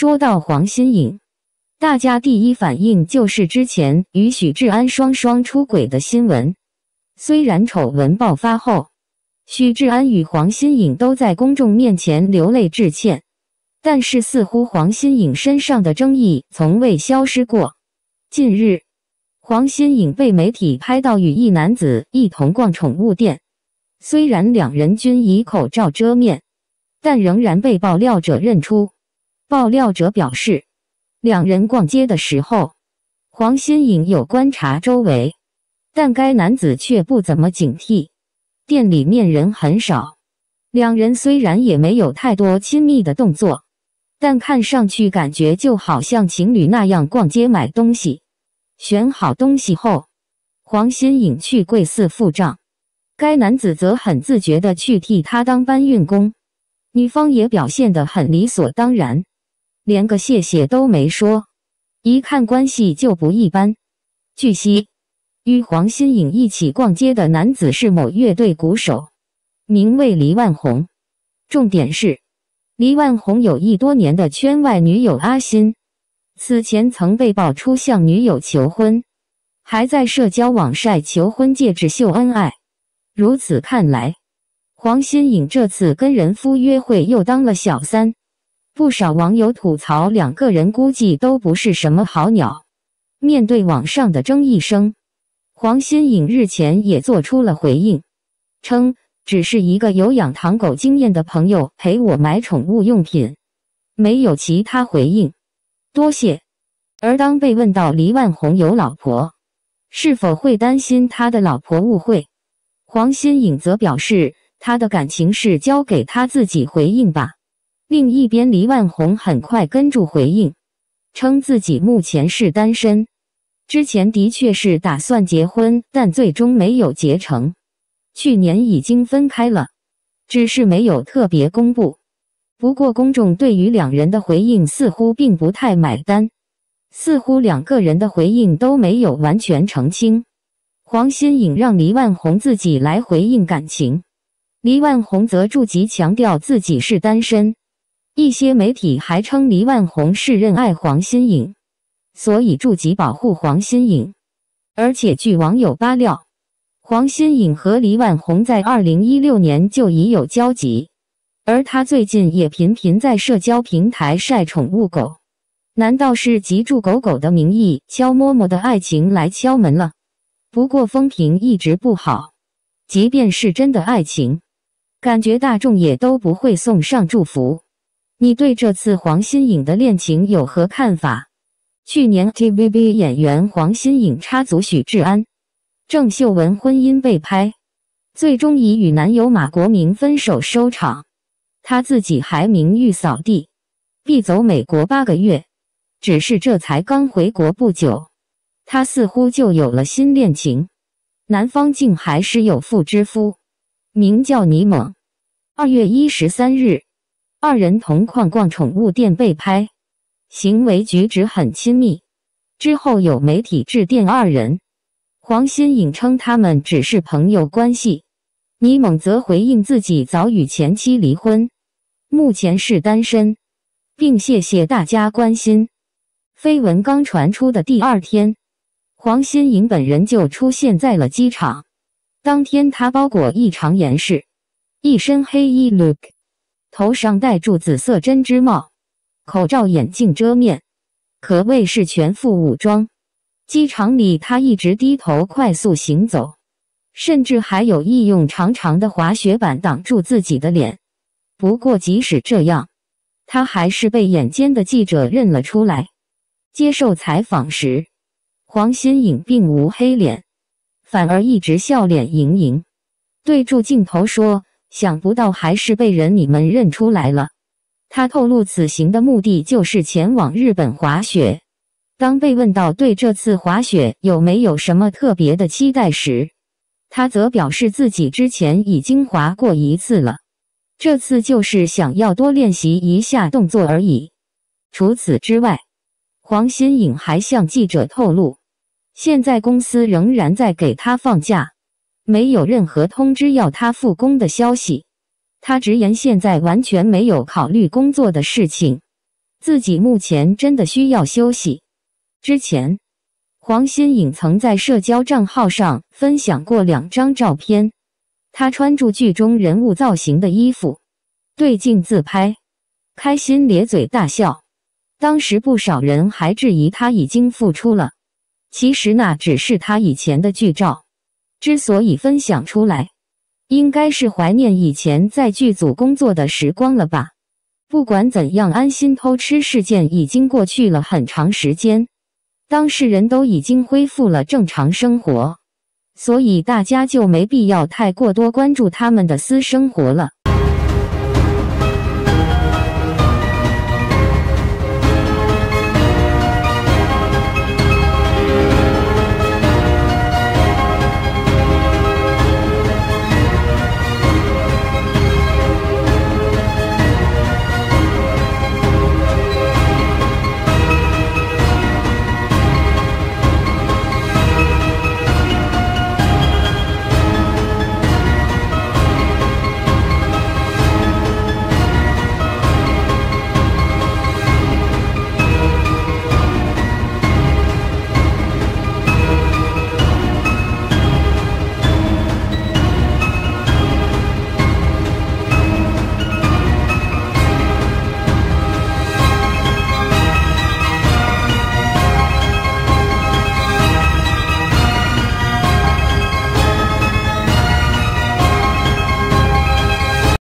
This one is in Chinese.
说到黄心颖，大家第一反应就是之前与许志安双双出轨的新闻。虽然丑闻爆发后，许志安与黄心颖都在公众面前流泪致歉，但是似乎黄心颖身上的争议从未消失过。近日，黄心颖被媒体拍到与一男子一同逛宠物店，虽然两人均以口罩遮面，但仍然被爆料者认出。爆料者表示，两人逛街的时候，黄心颖有观察周围，但该男子却不怎么警惕。店里面人很少，两人虽然也没有太多亲密的动作，但看上去感觉就好像情侣那样逛街买东西。选好东西后，黄心颖去贵四付账，该男子则很自觉地去替他当搬运工，女方也表现得很理所当然。连个谢谢都没说，一看关系就不一般。据悉，与黄心颖一起逛街的男子是某乐队鼓手，名为黎万红。重点是，黎万红有一多年的圈外女友阿欣，此前曾被曝出向女友求婚，还在社交网晒求婚戒指秀恩爱。如此看来，黄心颖这次跟人夫约会又当了小三。不少网友吐槽，两个人估计都不是什么好鸟。面对网上的争议声，黄心颖日前也做出了回应，称只是一个有养糖狗经验的朋友陪我买宠物用品，没有其他回应，多谢。而当被问到黎万红有老婆，是否会担心他的老婆误会，黄心颖则表示，他的感情是交给他自己回应吧。另一边，黎万红很快跟住回应，称自己目前是单身，之前的确是打算结婚，但最终没有结成，去年已经分开了，只是没有特别公布。不过公众对于两人的回应似乎并不太买单，似乎两个人的回应都没有完全澄清。黄心颖让黎万红自己来回应感情，黎万红则逐急强调自己是单身。一些媒体还称黎万红是认爱黄心颖，所以助及保护黄心颖。而且据网友扒料，黄心颖和黎万红在2016年就已有交集，而他最近也频频在社交平台晒宠物狗，难道是集住狗狗的名义敲摸摸的爱情来敲门了？不过风评一直不好，即便是真的爱情，感觉大众也都不会送上祝福。你对这次黄心颖的恋情有何看法？去年 TVB 演员黄心颖插足许志安，郑秀文婚姻被拍，最终以与男友马国明分手收场，她自己还名誉扫地，必走美国八个月。只是这才刚回国不久，她似乎就有了新恋情，男方竟还是有妇之夫，名叫倪猛。二月一十三日。二人同框逛宠物店被拍，行为举止很亲密。之后有媒体致电二人，黄心颖称他们只是朋友关系，倪猛则回应自己早与前妻离婚，目前是单身，并谢谢大家关心。绯闻刚传出的第二天，黄心颖本人就出现在了机场。当天他包裹异常严实，一身黑衣 look。头上戴住紫色针织帽，口罩、眼镜遮面，可谓是全副武装。机场里，他一直低头快速行走，甚至还有意用长长的滑雪板挡住自己的脸。不过，即使这样，他还是被眼尖的记者认了出来。接受采访时，黄心颖并无黑脸，反而一直笑脸盈盈，对住镜头说。想不到还是被人你们认出来了。他透露此行的目的就是前往日本滑雪。当被问到对这次滑雪有没有什么特别的期待时，他则表示自己之前已经滑过一次了，这次就是想要多练习一下动作而已。除此之外，黄新颖还向记者透露，现在公司仍然在给他放假。没有任何通知要他复工的消息，他直言现在完全没有考虑工作的事情，自己目前真的需要休息。之前，黄心颖曾在社交账号上分享过两张照片，她穿着剧中人物造型的衣服，对镜自拍，开心咧嘴大笑。当时不少人还质疑她已经复出了，其实那只是她以前的剧照。之所以分享出来，应该是怀念以前在剧组工作的时光了吧？不管怎样，安心偷吃事件已经过去了很长时间，当事人都已经恢复了正常生活，所以大家就没必要太过多关注他们的私生活了。